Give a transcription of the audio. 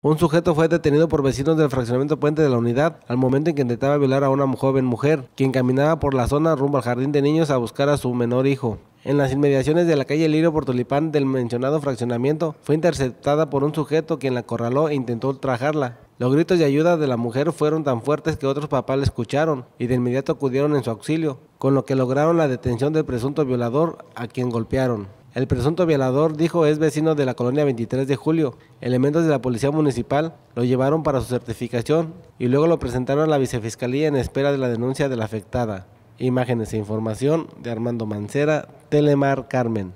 Un sujeto fue detenido por vecinos del fraccionamiento Puente de la Unidad al momento en que intentaba violar a una joven mujer, quien caminaba por la zona rumbo al jardín de niños a buscar a su menor hijo. En las inmediaciones de la calle Lirio Portolipán del mencionado fraccionamiento, fue interceptada por un sujeto quien la acorraló e intentó ultrajarla. Los gritos de ayuda de la mujer fueron tan fuertes que otros papás la escucharon y de inmediato acudieron en su auxilio, con lo que lograron la detención del presunto violador a quien golpearon. El presunto violador, dijo, es vecino de la colonia 23 de julio. Elementos de la policía municipal lo llevaron para su certificación y luego lo presentaron a la vicefiscalía en espera de la denuncia de la afectada. Imágenes e información de Armando Mancera, Telemar Carmen.